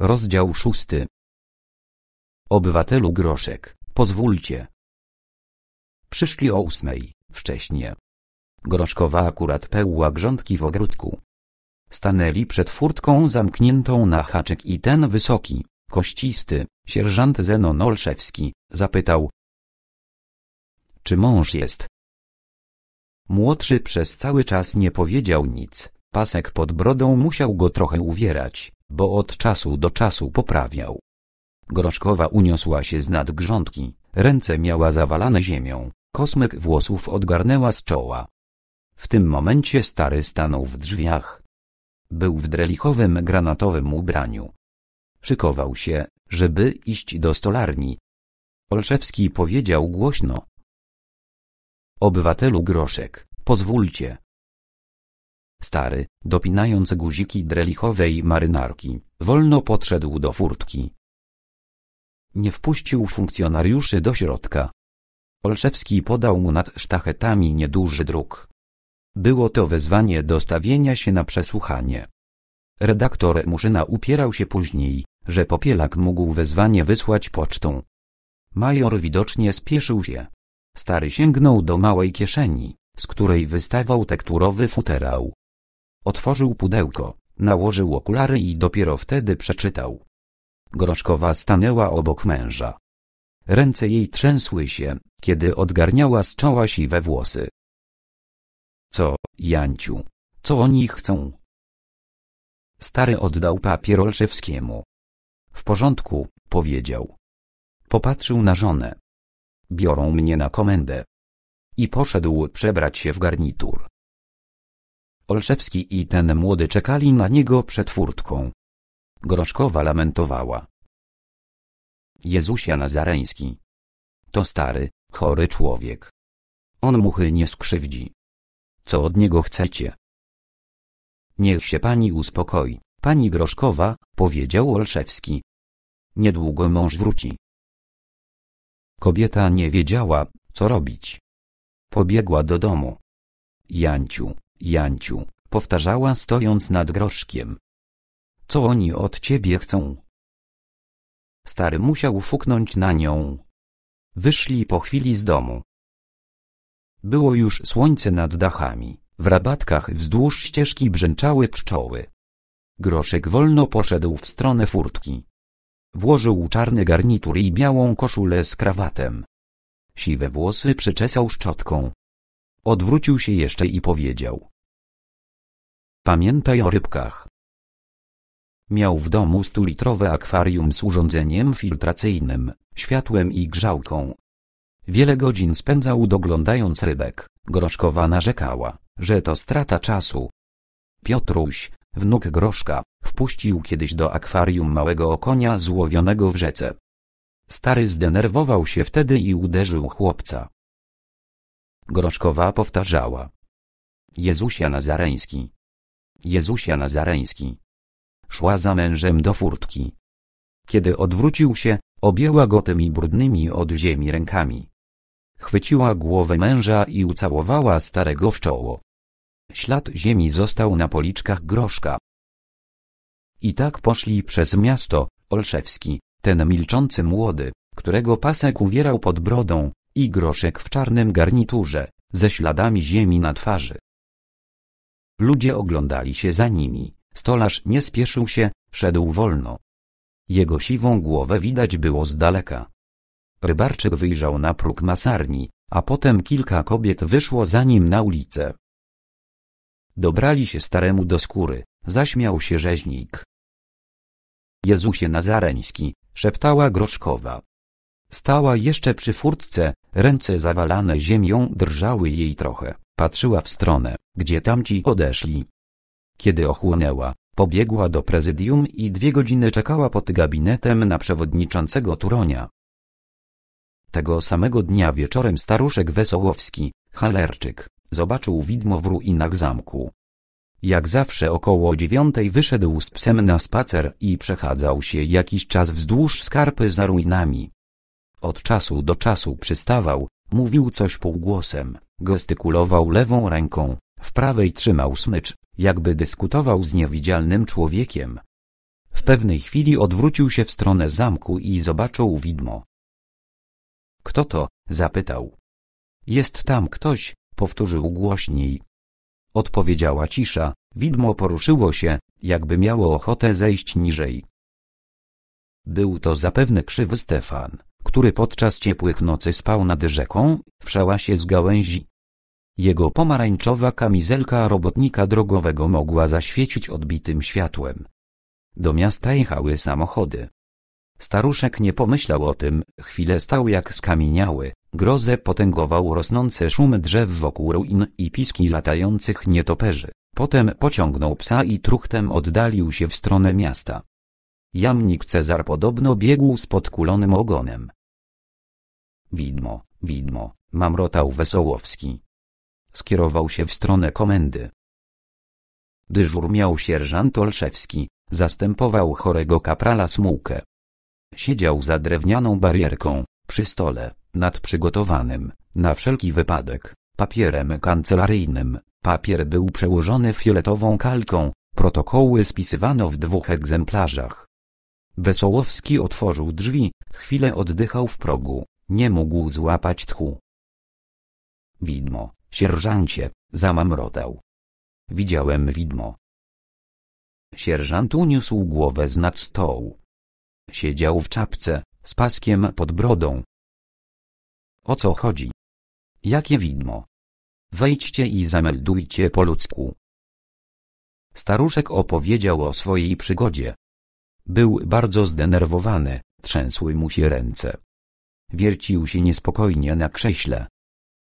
Rozdział szósty. Obywatelu Groszek, pozwólcie. Przyszli o ósmej, wcześnie. Groszkowa akurat pełła grządki w ogródku. Stanęli przed furtką zamkniętą na haczyk i ten wysoki, kościsty, sierżant Zenon Olszewski, zapytał. Czy mąż jest? Młodszy przez cały czas nie powiedział nic, pasek pod brodą musiał go trochę uwierać bo od czasu do czasu poprawiał. Gorączkowa uniosła się z nad grządki, ręce miała zawalane ziemią, kosmyk włosów odgarnęła z czoła. W tym momencie stary stanął w drzwiach. Był w drelichowym granatowym ubraniu. Szykował się, żeby iść do stolarni. Olszewski powiedział głośno. Obywatelu Groszek, pozwólcie, Stary, dopinając guziki drelichowej marynarki, wolno podszedł do furtki. Nie wpuścił funkcjonariuszy do środka. Olszewski podał mu nad sztachetami nieduży druk. Było to wezwanie do stawienia się na przesłuchanie. Redaktor Muszyna upierał się później, że Popielak mógł wezwanie wysłać pocztą. Major widocznie spieszył się. Stary sięgnął do małej kieszeni, z której wystawał tekturowy futerał. Otworzył pudełko, nałożył okulary i dopiero wtedy przeczytał. Groczkowa stanęła obok męża. Ręce jej trzęsły się, kiedy odgarniała z czoła siwe włosy. Co, Janciu, co oni chcą? Stary oddał papier Olszewskiemu. W porządku, powiedział. Popatrzył na żonę. Biorą mnie na komendę. I poszedł przebrać się w garnitur. Olszewski i ten młody czekali na niego przed furtką. Groszkowa lamentowała. Jezusia Nazareński. To stary, chory człowiek. On muchy nie skrzywdzi. Co od niego chcecie? Niech się pani uspokoi, pani Groszkowa, powiedział Olszewski. Niedługo mąż wróci. Kobieta nie wiedziała, co robić. Pobiegła do domu. Janciu, Janciu, powtarzała stojąc nad groszkiem. Co oni od ciebie chcą? Stary musiał fuknąć na nią. Wyszli po chwili z domu. Było już słońce nad dachami, w rabatkach wzdłuż ścieżki brzęczały pszczoły. Groszek wolno poszedł w stronę furtki. Włożył czarny garnitur i białą koszulę z krawatem. Siwe włosy przyczesał szczotką. Odwrócił się jeszcze i powiedział. Pamiętaj o rybkach. Miał w domu stulitrowe akwarium z urządzeniem filtracyjnym, światłem i grzałką. Wiele godzin spędzał doglądając rybek, Groszkowa narzekała, że to strata czasu. Piotruś, wnuk Groszka, wpuścił kiedyś do akwarium małego konia złowionego w rzece. Stary zdenerwował się wtedy i uderzył chłopca. Groszkowa powtarzała. Jezusia Nazareński, Jezusia Nazareński. Szła za mężem do furtki. Kiedy odwrócił się, objęła go tymi brudnymi od ziemi rękami. Chwyciła głowę męża i ucałowała starego w czoło. Ślad ziemi został na policzkach groszka. I tak poszli przez miasto, Olszewski, ten milczący młody, którego pasek uwierał pod brodą, i groszek w czarnym garniturze, ze śladami ziemi na twarzy. Ludzie oglądali się za nimi. Stolarz nie spieszył się, szedł wolno. Jego siwą głowę widać było z daleka. Rybarczyk wyjrzał na próg masarni, a potem kilka kobiet wyszło za nim na ulicę. Dobrali się staremu do skóry, zaśmiał się rzeźnik. Jezusie Nazareński, szeptała Groszkowa. Stała jeszcze przy furtce, ręce zawalane ziemią drżały jej trochę. Patrzyła w stronę, gdzie tamci odeszli. Kiedy ochłonęła, pobiegła do prezydium i dwie godziny czekała pod gabinetem na przewodniczącego Turonia. Tego samego dnia wieczorem staruszek Wesołowski, Halerczyk, zobaczył widmo w ruinach zamku. Jak zawsze około dziewiątej wyszedł z psem na spacer i przechadzał się jakiś czas wzdłuż skarpy za ruinami. Od czasu do czasu przystawał, Mówił coś półgłosem, gestykulował lewą ręką, w prawej trzymał smycz, jakby dyskutował z niewidzialnym człowiekiem. W pewnej chwili odwrócił się w stronę zamku i zobaczył widmo. Kto to? zapytał. Jest tam ktoś, powtórzył głośniej. Odpowiedziała cisza, widmo poruszyło się, jakby miało ochotę zejść niżej. Był to zapewne krzywy Stefan który podczas ciepłych nocy spał nad rzeką, w się z gałęzi. Jego pomarańczowa kamizelka robotnika drogowego mogła zaświecić odbitym światłem. Do miasta jechały samochody. Staruszek nie pomyślał o tym, chwilę stał jak skamieniały, grozę potęgował rosnący szum drzew wokół ruin i piski latających nietoperzy. Potem pociągnął psa i truchtem oddalił się w stronę miasta. Jamnik Cezar podobno biegł z podkulonym ogonem. Widmo, widmo, mamrotał Wesołowski. Skierował się w stronę komendy. Dyżur miał sierżant Olszewski, zastępował chorego kaprala Smułkę. Siedział za drewnianą barierką, przy stole, nad przygotowanym, na wszelki wypadek, papierem kancelaryjnym. Papier był przełożony fioletową kalką, protokoły spisywano w dwóch egzemplarzach. Wesołowski otworzył drzwi, chwilę oddychał w progu, nie mógł złapać tchu. Widmo, sierżancie, zamamrotał. Widziałem widmo. Sierżant uniósł głowę z nad stołu. Siedział w czapce, z paskiem pod brodą. O co chodzi? Jakie widmo? Wejdźcie i zameldujcie po ludzku. Staruszek opowiedział o swojej przygodzie, był bardzo zdenerwowany, trzęsły mu się ręce. Wiercił się niespokojnie na krześle.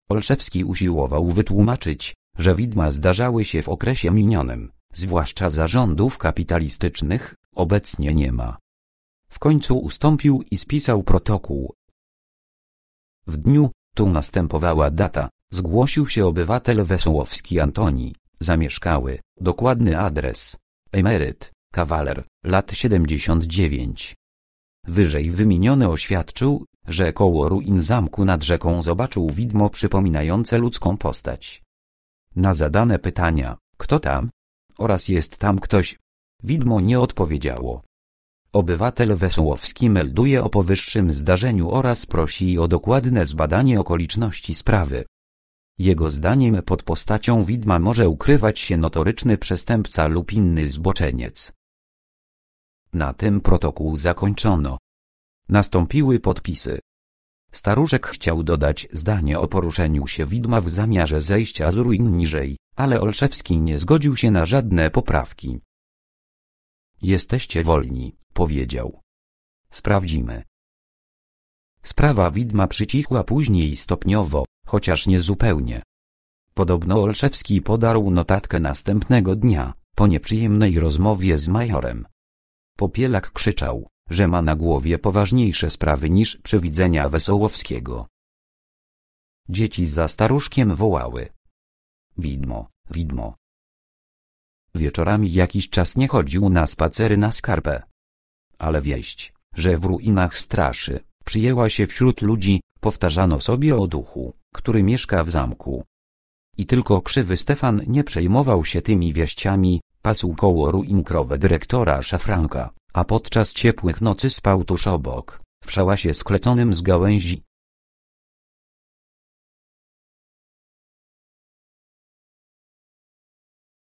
Olszewski usiłował wytłumaczyć, że widma zdarzały się w okresie minionym, zwłaszcza zarządów kapitalistycznych, obecnie nie ma. W końcu ustąpił i spisał protokół. W dniu, tu następowała data, zgłosił się obywatel Wesołowski Antoni, zamieszkały, dokładny adres, emeryt, kawaler, lat 79. Wyżej wymieniony oświadczył, że koło ruin zamku nad rzeką zobaczył widmo przypominające ludzką postać. Na zadane pytania, kto tam? oraz jest tam ktoś, widmo nie odpowiedziało. Obywatel Wesołowski melduje o powyższym zdarzeniu oraz prosi o dokładne zbadanie okoliczności sprawy. Jego zdaniem pod postacią widma może ukrywać się notoryczny przestępca lub inny zboczeniec. Na tym protokół zakończono. Nastąpiły podpisy. Staruszek chciał dodać zdanie o poruszeniu się widma w zamiarze zejścia z ruin niżej, ale Olszewski nie zgodził się na żadne poprawki. Jesteście wolni, powiedział. Sprawdzimy. Sprawa widma przycichła później stopniowo, chociaż nie zupełnie. Podobno Olszewski podarł notatkę następnego dnia, po nieprzyjemnej rozmowie z majorem. Popielak krzyczał, że ma na głowie poważniejsze sprawy niż przewidzenia Wesołowskiego. Dzieci za staruszkiem wołały. Widmo, widmo. Wieczorami jakiś czas nie chodził na spacery na skarpę. Ale wieść, że w ruinach straszy, przyjęła się wśród ludzi, powtarzano sobie o duchu, który mieszka w zamku. I tylko krzywy Stefan nie przejmował się tymi wieściami, Pasł koło ruinkrowe dyrektora szafranka, a podczas ciepłych nocy spał tuż obok, w szałasie skleconym z gałęzi.